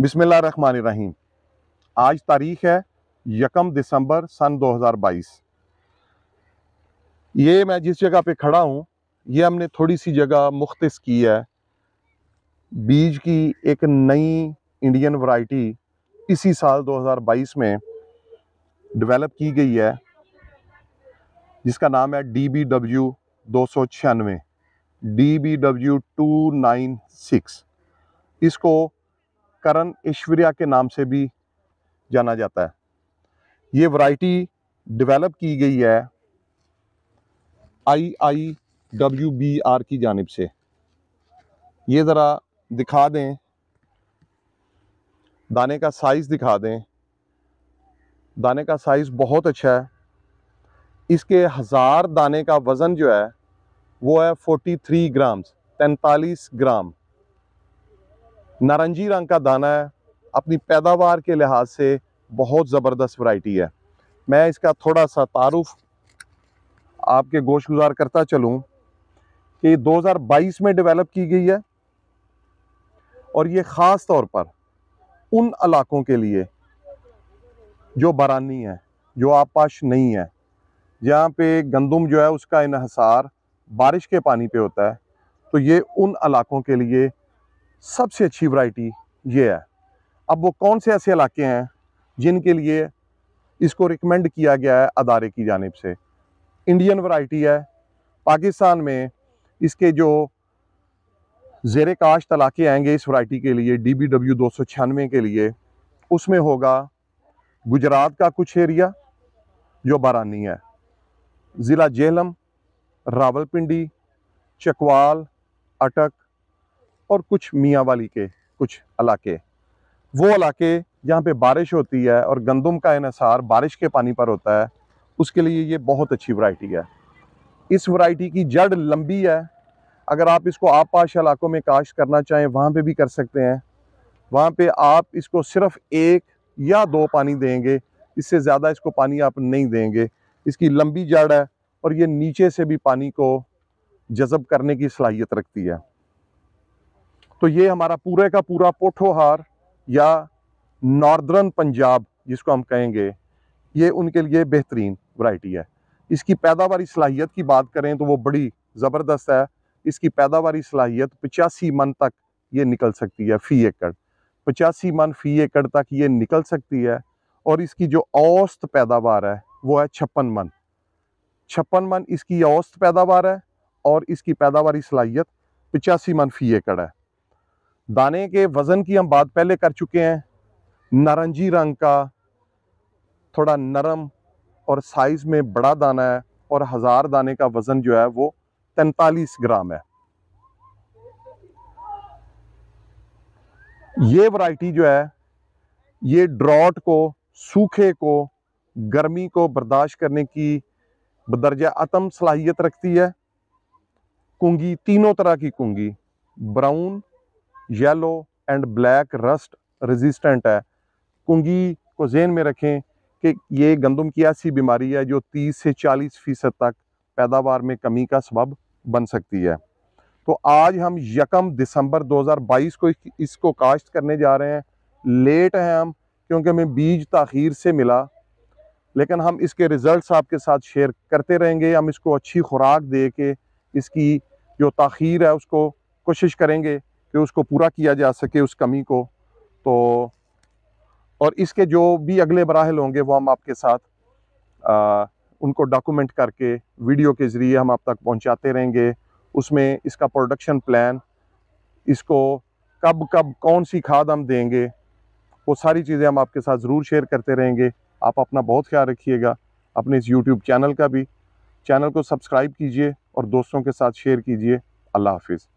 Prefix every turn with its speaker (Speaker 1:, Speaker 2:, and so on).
Speaker 1: बिसमिल्ल रहीम आज तारीख है यकम दिसंबर सन 2022 ये मैं जिस जगह पे खड़ा हूँ ये हमने थोड़ी सी जगह मुख्त की है बीज की एक नई इंडियन वैरायटी इसी साल 2022 में डेवलप की गई है जिसका नाम है डी बी डब्ल्यू दो सौ छियानवे D B W two nine six इसको करण ऐश्वर्या के नाम से भी जाना जाता है ये वैरायटी डेवलप की गई है I I W B R की जानब से ये ज़रा दिखा दें दाने का साइज़ दिखा दें दाने का साइज़ बहुत अच्छा है इसके हज़ार दाने का वज़न जो है वो है 43 ग्राम्स 43 ग्राम नारंगी रंग का दाना है अपनी पैदावार के लिहाज से बहुत ज़बरदस्त वैरायटी है मैं इसका थोड़ा सा तारुफ आपके गोश गुजार करता चलूँ कि 2022 में डेवलप की गई है और ये ख़ास तौर पर उन इलाकों के लिए जो बरानी है जो आपाश नहीं है जहाँ पे गंदम जो है उसका इनहसार बारिश के पानी पे होता है तो ये उन इलाकों के लिए सबसे अच्छी वैरायटी ये है अब वो कौन से ऐसे इलाके हैं जिनके लिए इसको रिकमेंड किया गया है अदारे की जानब से इंडियन वैरायटी है पाकिस्तान में इसके जो जेर काश्त इलाके आएंगे इस वैरायटी के लिए डी बी डब्ल्यू दो सौ छियानवे के लिए उसमें होगा गुजरात का कुछ एरिया जो बारानी है ज़िला जेहलम रावलपिंडी चकवाल अटक और कुछ मियाँ वाली के कुछ इलाके वो इलाके जहाँ पे बारिश होती है और गंदम का इसार बारिश के पानी पर होता है उसके लिए ये बहुत अच्छी वैरायटी है इस वैरायटी की जड़ लंबी है अगर आप इसको आप पाश इलाकों में काश्त करना चाहें वहाँ पे भी कर सकते हैं वहाँ पे आप इसको सिर्फ एक या दो पानी देंगे इससे ज़्यादा इसको पानी आप नहीं देंगे इसकी लंबी जड़ है और ये नीचे से भी पानी को जज़ब करने की सलाहियत रखती है तो ये हमारा पूरे का पूरा पोठोहार या नॉर्दर्न पंजाब जिसको हम कहेंगे ये उनके लिए बेहतरीन वैरायटी है इसकी पैदावारी सलाहियत की बात करें तो वो बड़ी ज़बरदस्त है इसकी पैदावारी सलाहियत पचासी मन तक ये निकल सकती है फ़ी एकड़ पचासी मन फ़ी एकड़ तक ये निकल सकती है और इसकी जो औस्त पैदावार है वो है छप्पन मन छप्पन मन इसकी औस्त पैदावार है और इसकी पैदावारी सलाहियत पचासी मन फ़ी एकड़ है दाने के वज़न की हम बात पहले कर चुके हैं नारंगी रंग का थोड़ा नरम और साइज़ में बड़ा दाना है और हज़ार दाने का वज़न जो है वो तैंतालीस ग्राम है ये वैरायटी जो है ये ड्रॉट को सूखे को गर्मी को बर्दाश्त करने की बदरजा आतम सलाहियत रखती है कुंगी तीनों तरह की कुंगी brown yellow and black rust resistant है कुंगी को जेन में रखें कि ये गंदम की ऐसी बीमारी है जो 30 से 40 फीसद तक पैदावार में कमी का सबब बन सकती है तो आज हम यकम दिसंबर 2022 को इसको काश्त करने जा रहे हैं लेट हैं हम क्योंकि हमें बीज तखीर से मिला लेकिन हम इसके रिज़ल्ट आपके साथ शेयर करते रहेंगे हम इसको अच्छी खुराक दे के इसकी जो तखीर है उसको कोशिश करेंगे कि उसको पूरा किया जा सके उस कमी को तो और इसके जो भी अगले मराहल होंगे वो हम आपके साथ आ, उनको डॉक्यूमेंट करके वीडियो के ज़रिए हम आप तक पहुंचाते रहेंगे उसमें इसका प्रोडक्शन प्लान इसको कब कब कौन सी खाद हम देंगे वो सारी चीज़ें हम आपके साथ ज़रूर शेयर करते रहेंगे आप अपना बहुत ख्याल रखिएगा अपने इस यूट्यूब चैनल का भी चैनल को सब्सक्राइब कीजिए और दोस्तों के साथ शेयर कीजिए अल्लाह हाफिज़